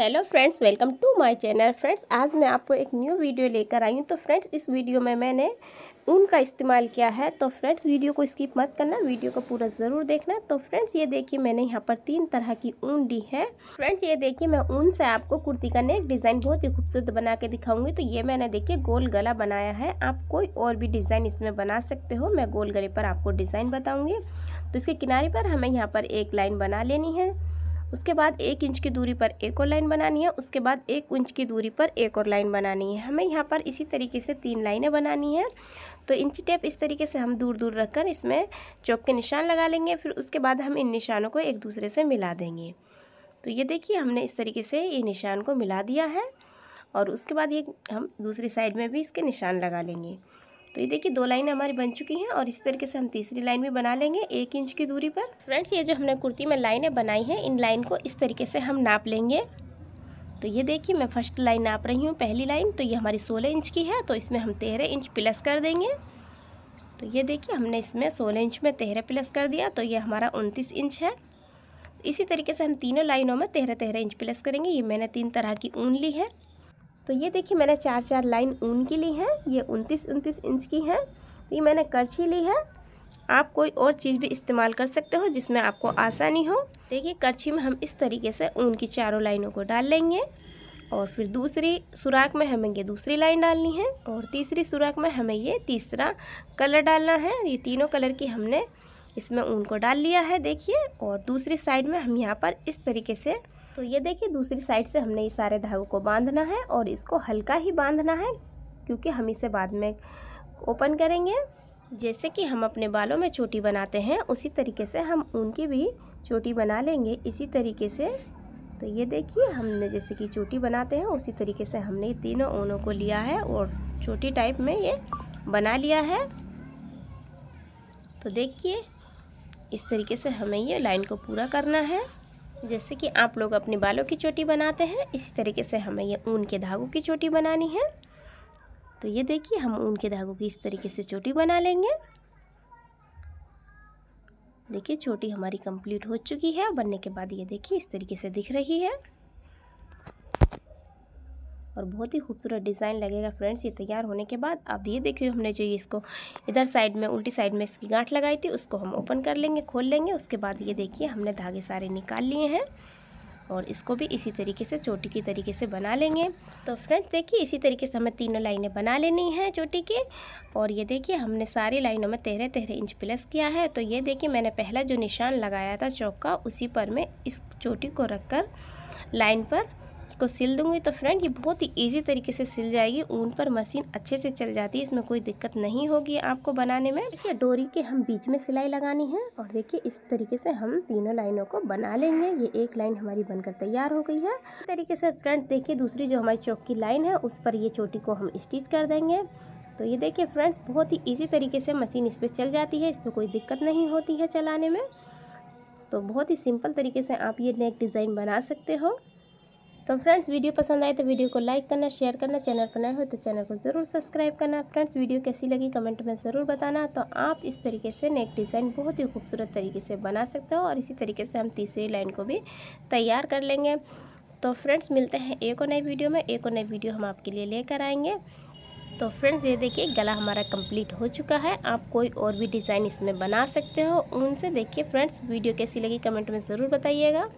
hello friends welcome to my channel friends आज मैं आपको एक न्यू वीडियो लेकर आई हूँ तो फ्रेंड्स इस वीडियो में मैंने ऊन का इस्तेमाल किया है तो फ्रेंड्स वीडियो को स्किप मत करना वीडियो को पूरा ज़रूर देखना तो फ्रेंड्स ये देखिए मैंने यहाँ पर तीन तरह की ऊन ली है फ्रेंड्स ये देखिए मैं ऊन से आपको कुर्ती का नेक डिज़ाइन बहुत ही खूबसूरत बना के दिखाऊंगी तो ये मैंने देखिए गोल गला बनाया है आप कोई और भी डिज़ाइन इसमें बना सकते हो मैं गोल गले पर आपको डिज़ाइन बताऊँगी तो इसके किनारे पर हमें यहाँ पर एक लाइन बना लेनी है उसके बाद एक इंच की दूरी पर एक और लाइन बनानी है उसके बाद एक इंच की दूरी पर एक और लाइन बनानी है हमें यहाँ पर इसी तरीके से तीन लाइनें बनानी है तो इंची टेप इस तरीके से हम दूर दूर रखकर इसमें चौक के निशान लगा लेंगे फिर उसके बाद हम इन निशानों को एक दूसरे से मिला देंगे तो ये देखिए हमने इस तरीके से ये निशान को मिला दिया है और उसके बाद ये हम दूसरी साइड में भी इसके निशान लगा लेंगे तो ये देखिए दो लाइन हमारी बन चुकी हैं और इस तरीके से हम तीसरी लाइन भी बना लेंगे एक इंच की दूरी पर फ्रेंड्स ये जो हमने कुर्ती में लाइनें बनाई हैं इन लाइन को इस तरीके से हम नाप लेंगे तो ये देखिए मैं फर्स्ट लाइन नाप रही हूँ पहली लाइन तो ये हमारी सोलह इंच की है तो इसमें हम तेरह इंच प्लस कर देंगे तो ये देखिए हमने इसमें सोलह इंच में तेरह प्लस कर दिया तो ये हमारा उनतीस इंच है इसी तरीके से हम तीनों लाइनों में तेरह तेरह इंच प्लस करेंगे ये मैंने तीन तरह की ऊन ली है तो ये देखिए मैंने चार चार लाइन ऊन की ली हैं ये उनतीस उनतीस इंच की हैं तो ये मैंने करछी ली है आप कोई और चीज़ भी इस्तेमाल कर सकते हो जिसमें आपको आसानी हो देखिए करछी में हम इस तरीके से ऊन की चारों लाइनों को डाल लेंगे और फिर दूसरी सुराख में हमें ये दूसरी लाइन डालनी है और तीसरी सुराख में हमें ये तीसरा कलर डालना है ये तीनों कलर की हमने इसमें ऊन को डाल लिया है देखिए और दूसरी साइड में हम यहाँ पर इस तरीके से तो ये देखिए दूसरी साइड से हमने ये सारे धागों को बांधना है और इसको हल्का ही बांधना है क्योंकि हम इसे बाद में ओपन करेंगे जैसे कि हम अपने बालों में चोटी बनाते हैं उसी तरीके से हम उनकी भी चोटी बना लेंगे इसी तरीके से तो ये देखिए हमने जैसे कि चोटी बनाते हैं उसी तरीके से हमने तीनों ऊनों को लिया है और चोटी टाइप में ये बना लिया है तो देखिए इस तरीके से हमें ये लाइन को पूरा करना है जैसे कि आप लोग अपने बालों की चोटी बनाते हैं इसी तरीके से हमें ये ऊन के धागों की चोटी बनानी है तो ये देखिए हम ऊन के धागों की इस तरीके से चोटी बना लेंगे देखिए चोटी हमारी कंप्लीट हो चुकी है बनने के बाद ये देखिए इस तरीके से दिख रही है और बहुत ही खूबसूरत डिज़ाइन लगेगा फ्रेंड्स ये तैयार होने के बाद अब ये देखिए हमने जो इसको इधर साइड में उल्टी साइड में इसकी गांठ लगाई थी उसको हम ओपन कर लेंगे खोल लेंगे उसके बाद ये देखिए हमने धागे सारे निकाल लिए हैं और इसको भी इसी तरीके से चोटी की तरीके से बना लेंगे तो फ्रेंड्स देखिए इसी तरीके से हमें तीनों लाइनें बना लेनी है चोटी की और ये देखिए हमने सारी लाइनों में तेरह तेरह इंच प्लस किया है तो ये देखिए मैंने पहला जो निशान लगाया था चौक का उसी पर मैं इस चोटी को रख कर लाइन पर इसको सिल दूंगी तो फ्रेंड ये बहुत ही इजी तरीके से सिल जाएगी ऊन पर मशीन अच्छे से चल जाती है इसमें कोई दिक्कत नहीं होगी आपको बनाने में देखिए डोरी के हम बीच में सिलाई लगानी है और देखिए इस तरीके से हम तीनों लाइनों को बना लेंगे ये एक लाइन हमारी बनकर तैयार हो गई है इस तरीके से फ्रेंड देखिए दूसरी जो हमारी चौक की लाइन है उस पर ये चोटी को हम स्टिच कर देंगे तो ये देखिए फ्रेंड्स बहुत ही इजी तरीके से मशीन इस पर चल जाती है इस पर कोई दिक्कत नहीं होती है चलाने में तो बहुत ही सिंपल तरीके से आप ये नेक डिज़ाइन बना सकते हो तो फ्रेंड्स वीडियो पसंद आए तो वीडियो को लाइक करना शेयर करना चैनल पर नए हो तो चैनल को ज़रूर सब्सक्राइब करना फ्रेंड्स वीडियो कैसी लगी कमेंट में ज़रूर बताना तो आप इस तरीके से नेक डिज़ाइन बहुत ही खूबसूरत तरीके से बना सकते हो और इसी तरीके से हम तीसरी लाइन को भी तैयार कर लेंगे तो फ्रेंड्स मिलते हैं एक और नई वीडियो में एक और नई वीडियो हम आपके लिए लेकर आएंगे तो फ्रेंड्स ये देखिए गला हमारा कंप्लीट हो चुका है आप कोई और भी डिज़ाइन इसमें बना सकते हो उनसे देखिए फ्रेंड्स वीडियो कैसी लगी कमेंट में ज़रूर बताइएगा